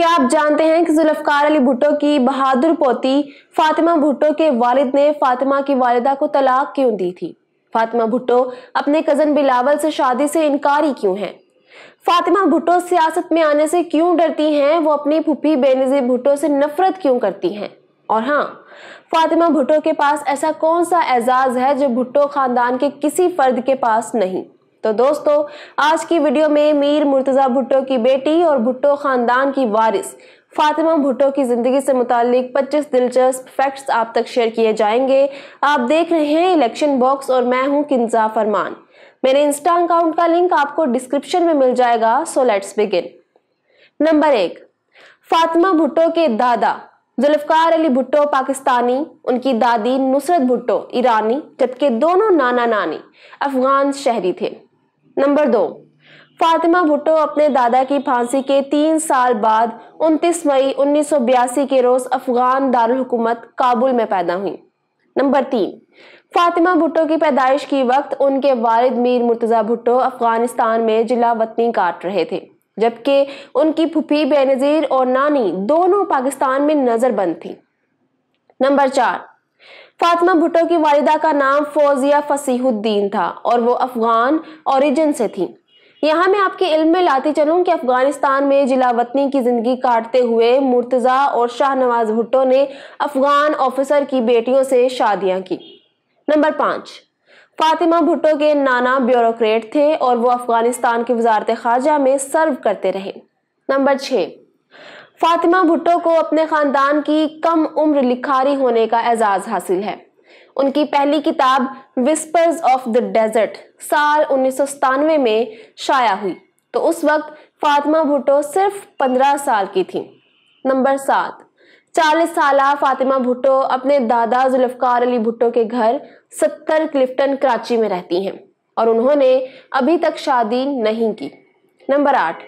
क्या आप जानते हैं कि जुल्फकार अली भुट्टो की बहादुर पोती फातिमा भुट्टो के वालिद ने फातिमा की वालिदा को तलाक क्यों दी थी फातिमा भुट्टो अपने कजन बिलावल से शादी से इनकारी क्यों है फातिमा भुट्टो सियासत में आने से क्यों डरती हैं वो अपनी फुफी बेनजीर भुट्टो से नफरत क्यों करती हैं और हाँ फातिमा भुट्टो के पास ऐसा कौन सा एजाज है जो भुट्टो खानदान के किसी फर्द के पास नहीं तो दोस्तों आज की वीडियो में मीर मुर्तज़ा भुट्टो की बेटी और भुट्टो ख़ानदान की वारिस फातिमा भुट्टो की ज़िंदगी से मुतालिक 25 दिलचस्प फैक्ट्स आप तक शेयर किए जाएंगे आप देख रहे हैं इलेक्शन बॉक्स और मैं हूं किंजा फरमान मेरे इंस्टा अकाउंट का लिंक आपको डिस्क्रिप्शन में मिल जाएगा सो लेट्स बिगिन नंबर एक फातिमा भुट्टो के दादा जुल्फकार अली भुट्टो पाकिस्तानी उनकी दादी नुसरत भुट्टो ईरानी जबकि दोनों नाना नानी अफगान शहरी थे नंबर दो फातिमा भुट्टो अपने दादा की फांसी के तीन साल बाद 29 मई 1982 के रोज अफगान दारकूमत काबुल में पैदा हुई नंबर तीन फातिमा भुट्टो की पैदाइश की वक्त उनके वालिद मीर मुर्तज़ा भुट्टो अफगानिस्तान में जिला वतनी काट रहे थे जबकि उनकी फुफी बेनज़ीर और नानी दोनों पाकिस्तान में नज़रबंद थी नंबर चार फातिमा भुट्टो की वालिदा का नाम फौजिया फसीहुद्दीन था और वो अफगान ओरिजिन से थी यहाँ मैं आपके इल्म में लाती चलूँ कि अफगानिस्तान में जिला वतनी की ज़िंदगी काटते हुए मुर्तज़ा और शाहनवाज भुट्टो ने अफगान ऑफिसर की बेटियों से शादियाँ की नंबर पाँच फातिमा भुट्टो के नाना ब्यूरोक्रेट थे और वो अफगानिस्तान की वजारत खारजा में सर्व करते रहे नंबर छः फातिमा भुट्टो को अपने खानदान की कम उम्र लिखारी होने का एजाज हासिल है उनकी पहली किताब विस्पर्स ऑफ द डेजर्ट साल उन्नीस में शाया हुई तो उस वक्त फातिमा भुट्टो सिर्फ पंद्रह साल की थी नंबर सात चालीस साल फातिमा भुट्टो अपने दादा जुल्फकार अली भुट्टो के घर सत्तर क्लिफ्टन कराची में रहती हैं और उन्होंने अभी तक शादी नहीं की नंबर आठ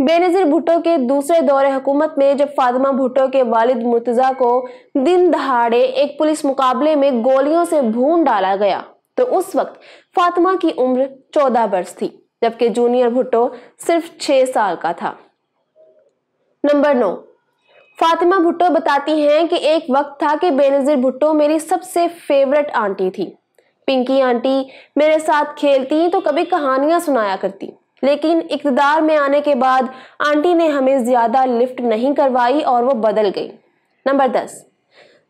बेनजीर भुट्टो के दूसरे दौरे हुकूमत में जब फातिमा भुट्टो के वालिद मुर्तजा को दिन दहाड़े एक पुलिस मुकाबले में गोलियों से भून डाला गया तो उस वक्त फातिमा की उम्र चौदह वर्ष थी जबकि जूनियर भुट्टो सिर्फ छह साल का था नंबर नौ फातिमा भुट्टो बताती हैं कि एक वक्त था कि बेनजीर भुट्टो मेरी सबसे फेवरेट आंटी थी पिंकी आंटी मेरे साथ खेलती तो कभी कहानियां सुनाया करती लेकिन इकतदार में आने के बाद आंटी ने हमें ज़्यादा लिफ्ट नहीं करवाई और वो बदल गई नंबर दस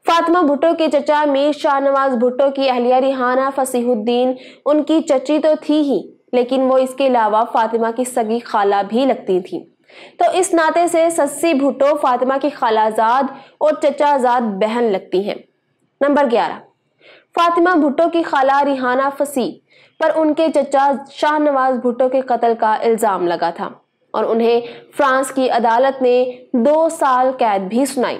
फातिमा भुट्टो के चचा मीर शाहनवाज भुट्टो की अहलिया रिहाना फसीहुद्दीन उनकी चची तो थी ही लेकिन वो इसके अलावा फातिमा की सगी खाला भी लगती थी तो इस नाते से सस्सी भुट्टो फातिमा की खालाजाद और चचाजाद बहन लगती हैं नंबर ग्यारह फातिमा भुट्टो की खाला रिहाना फसी पर उनके चचा शाहनवाज भुट्टो के कत्ल का इल्ज़ाम लगा था और उन्हें फ्रांस की अदालत ने दो साल कैद भी सुनाई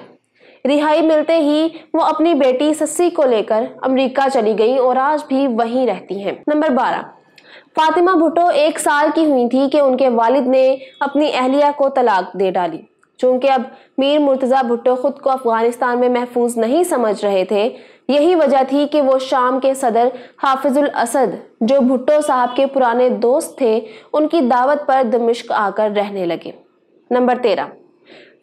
रिहाई मिलते ही वो अपनी बेटी सस्सी को लेकर अमेरिका चली गई और आज भी वहीं रहती हैं नंबर बारह फातिमा भुट्टो एक साल की हुई थी कि उनके वालिद ने अपनी अहलिया को तलाक दे डाली चूंकि अब मीर मुर्तज़ा भुट्टो खुद को अफगानिस्तान में महफूज नहीं समझ रहे थे यही वजह थी कि वो शाम के सदर हाफिजुल असद जो भुट्टो साहब के पुराने दोस्त थे उनकी दावत पर दमिश्क आकर रहने लगे नंबर तेरह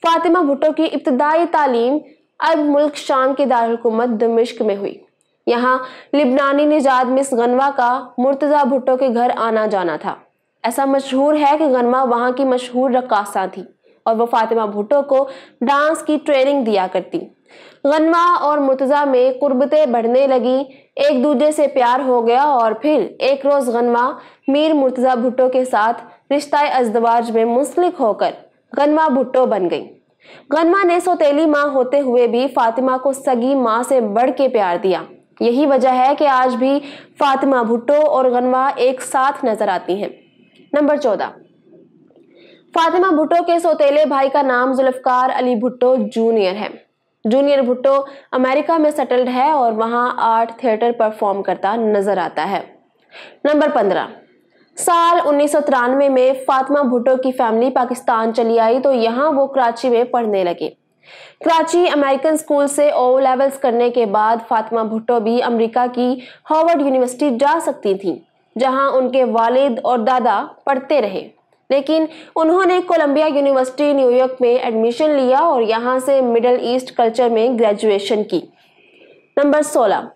फातिमा भुट्टो की इब्तदाई तालीम अरब मुल्क शाम के दारकूमत दमिश्क में हुई यहाँ लिबनानी निजात मिस गनवा का मुर्तज़ा भुट्टो के घर आना जाना था ऐसा मशहूर है कि गनवा वहाँ की मशहूर रकासा थी और वो फातिमा भुट्टो को डांस की ट्रेनिंग दिया करती गनवा और मुर्तज़ा में कुर्बतें बढ़ने लगी एक दूजे से प्यार हो गया और फिर एक रोज़ गनवा मीर मुर्तज़ा भुट्टो के साथ रिश्ता अजदवाज में मुंसलिक होकर गनवा भुट्टो बन गई गनवा ने सोतीली माँ होते हुए भी फातिमा को सगी माँ से बढ़ के प्यार दिया यही वजह है कि आज भी फातिमा भुट्टो और गनवा एक साथ नजर आती हैं नंबर चौदह फातिमा भुट्टो के सौतेले भाई का नाम जुल्फकार अली भुट्टो जूनियर है जूनियर भुट्टो अमेरिका में सेटल्ड है और वहाँ आर्ट थिएटर परफॉर्म करता नजर आता है नंबर पंद्रह साल उन्नीस में फातिमा भुट्टो की फैमिली पाकिस्तान चली आई तो यहाँ वो कराची में पढ़ने लगे कराची अमेरिकन स्कूल से ओ लेवल्स करने के बाद फातिमा भुट्टो भी अमेरिका की हार्वर्ड यूनिवर्सिटी जा सकती थी जहाँ उनके वालिद और दादा पढ़ते रहे लेकिन उन्होंने कोलंबिया यूनिवर्सिटी न्यूयॉर्क में एडमिशन लिया और यहाँ से मिडल ईस्ट कल्चर में ग्रेजुएशन की नंबर सोलह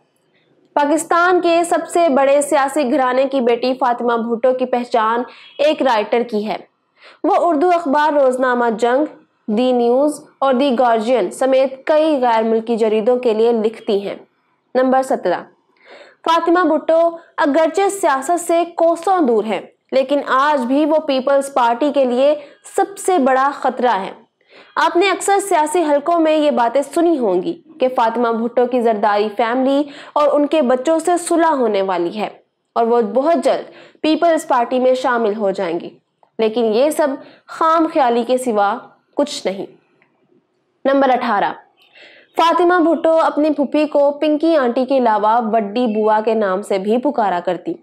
पाकिस्तान के सबसे बड़े सियासी घराने की बेटी फातिमा भुट्टो की पहचान एक राइटर की है वो उर्दू अखबार रोजनामा जंग दी न्यूज़ और दी गार्जियन समेत कई गैर मुल्की जरीदों के लिए लिखती हैं नंबर सत्रह फातिमा भुट्टो अगरचे सियासत से कोसों दूर हैं लेकिन आज भी वो पीपल्स पार्टी के लिए सबसे बड़ा खतरा है आपने अक्सर सियासी हलकों में ये बातें सुनी होंगी कि फातिमा भुट्टो की जरदारी फैमिली और उनके बच्चों से सुलह होने वाली है और वो बहुत जल्द पीपल्स पार्टी में शामिल हो जाएंगी लेकिन ये सब खाम ख्याली के सिवा कुछ नहीं नंबर अठारह फातिमा भुट्टो अपनी पुप्पी को पिंकी आंटी के अलावा बड्डी बुआ के नाम से भी पुकारा करती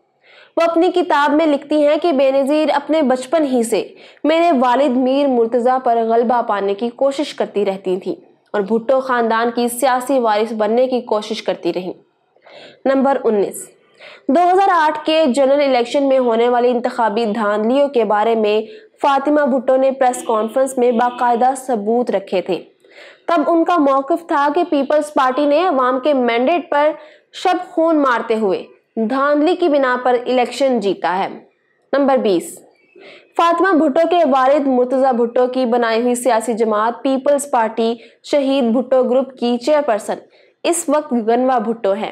वो अपनी किताब में लिखती हैं कि बेनज़ीर अपने बचपन ही से मेरे वालिद मीर मुर्तज़ा पर गलबा पाने की कोशिश करती रहती थी और भुट्टो ख़ानदान की सियासी वारिस बनने की कोशिश करती रहीं नंबर उन्नीस 2008 के जनरल इलेक्शन में होने वाली इंतबी धांधलियों के बारे में फातिमा भुट्टो ने प्रेस कॉन्फ्रेंस में बाकायदा सबूत रखे थे तब उनका मौकफ था कि पीपल्स पार्टी ने अवाम के मैंडेट पर शब खून मारते हुए धांधली की बिना पर इलेक्शन जीता है नंबर बीस फातिमा भुट्टो के वालिद मुर्तजा भुट्टो की बनाई हुई सियासी जमात पीपल्स पार्टी शहीद भुट्टो ग्रुप की चेयरपर्सन इस वक्त गनवा भुट्टो है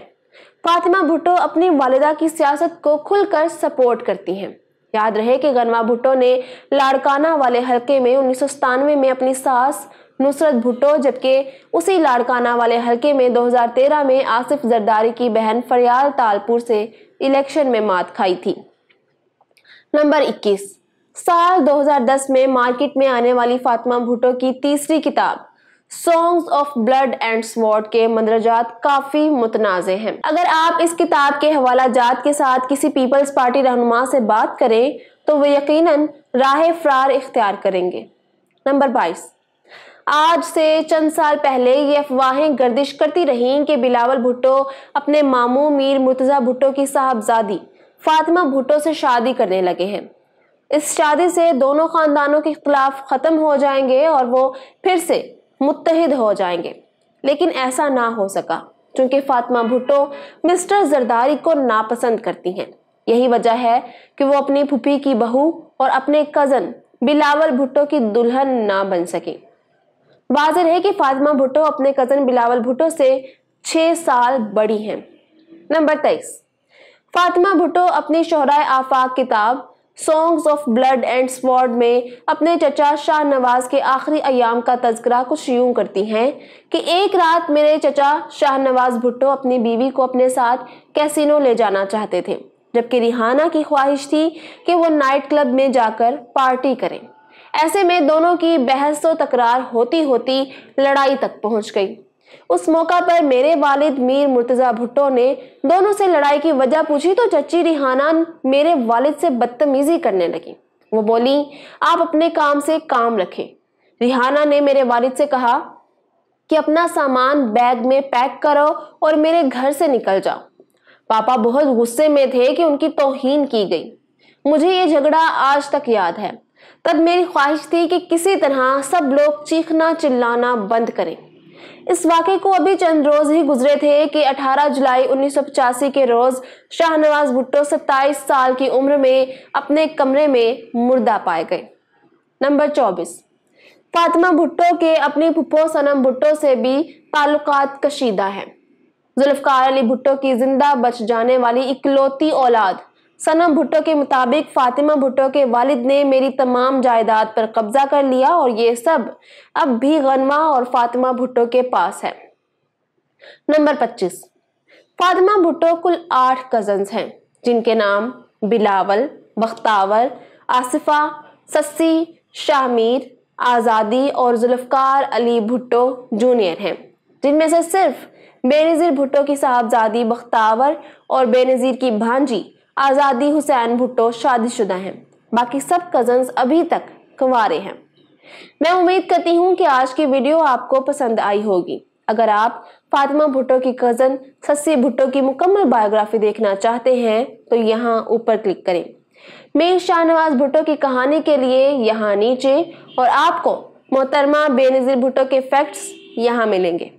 फातिमा भुट्टो अपनी वालिदा की सियासत को खुलकर सपोर्ट करती हैं याद रहे कि गनवा भुट्टो ने लाड़काना वाले हलके में उन्नीस में अपनी सास नुसरत भुट्टो जबकि उसी लाड़काना वाले हलके में 2013 में आसिफ जरदारी की बहन फरियाल तालपुर से इलेक्शन में मात खाई थी नंबर 21 साल 2010 में मार्केट में आने वाली फातिमा भुट्टो की तीसरी किताब songs of blood and sword के मंदरजात काफी मुतनाज़ हैं अगर आप इस किताब के हवाला जात के साथ किसी पीपल्स पार्टी रहनुमा से बात करें तो वे यकीनन राह फरार इख्तियार करेंगे नंबर बाईस आज से चंद साल पहले ये अफवाहें गर्दिश करती रहीं कि बिलावल भुट्टो अपने मामू मीर मुर्तज़ा भुट्टो की साहबजादी फातिमा भुट्टो से शादी करने लगे हैं इस शादी से दोनों खानदानों के खिलाफ ख़त्म हो जाएंगे और वो फिर से मुतहद हो जाएंगे लेकिन ऐसा ना हो सका क्योंकि फातिमा भुट्टो मिस्टर जरदारी को नापसंद करती हैं यही वजह है कि वो अपनी फुफी की बहू और अपने कज़न बिलावल भुट्टो की दुल्हन ना बन सके वाजिर है कि फातिमा भुट्टो अपने कजन बिलावल भुट्टो से छः साल बड़ी हैं नंबर तेईस फातिमा भुट्टो अपनी शहराय आफाक किताब songs of blood and sword में अपने चचा शाह नवाज के आखिरी अयाम का तस्करा कुछ यूं करती हैं कि एक रात मेरे चचा शाह नवाज भुट्टो अपनी बीवी को अपने साथ कैसीनो ले जाना चाहते थे जबकि रिहाना की ख्वाहिश थी कि वो नाइट क्लब में जाकर पार्टी करें ऐसे में दोनों की बहस तो तकरार होती होती लड़ाई तक पहुंच गई उस मौका पर मेरे वालिद मीर मुर्तज़ा भुट्टो ने दोनों से लड़ाई की वजह पूछी तो चची रिहाना मेरे वालिद से बदतमीजी करने लगी वो बोली आप अपने काम से काम रखें रिहाना ने मेरे वालिद से कहा कि अपना सामान बैग में पैक करो और मेरे घर से निकल जाओ पापा बहुत गुस्से में थे कि उनकी तोहीन की गई मुझे ये झगड़ा आज तक याद है तब मेरी ख्वाहिश थी कि किसी तरह सब लोग चीखना चिल्लाना बंद करें इस वाक़े को अभी चंद रोज ही गुजरे थे कि 18 जुलाई उन्नीस के रोज शाहनवाज भुट्टो 27 साल की उम्र में अपने कमरे में मुर्दा पाए गए नंबर 24 फातिमा भुट्टो के अपनी पुप्पो सनम भुट्टो से भी ताल्लुकात कशीदा हैं जुल्फकार अली भुट्टो की जिंदा बच जाने वाली इकलौती औलाद सनम भुट्टो के मुताबिक फातिमा भुट्टो के वालिद ने मेरी तमाम जायदाद पर कब्जा कर लिया और ये सब अब भी गनवा और फातिमा भुट्टो के पास है नंबर 25 फातिमा भुट्टो कुल आठ कजन्स हैं जिनके नाम बिलावल बख्तावर आसिफा सस्सी शाहमीर आज़ादी और जुल्फकार अली भुट्टो जूनियर हैं जिनमें से सिर्फ बेनज़ीर भुट्टो की साहबजादी बख्तावर और बेनज़ीर की भांजी आज़ादी हुसैन भुट्टो शादीशुदा हैं बाकी सब कजन्स अभी तक कुंवारे हैं मैं उम्मीद करती हूँ कि आज की वीडियो आपको पसंद आई होगी अगर आप फातिमा भुट्टो की कज़न सस्सी भुट्टो की मुकम्मल बायोग्राफी देखना चाहते हैं तो यहाँ ऊपर क्लिक करें मेर शाहनवाज भुट्टो की कहानी के लिए यहाँ नीचे और आपको मोहतरमा बेनज़ीर भुट्टो के फैक्ट्स यहाँ मिलेंगे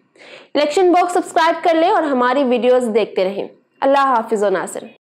इलेक्शन बॉक्स सब्सक्राइब कर लें और हमारी वीडियोस देखते रहें अल्लाह हाफिज़ नासिर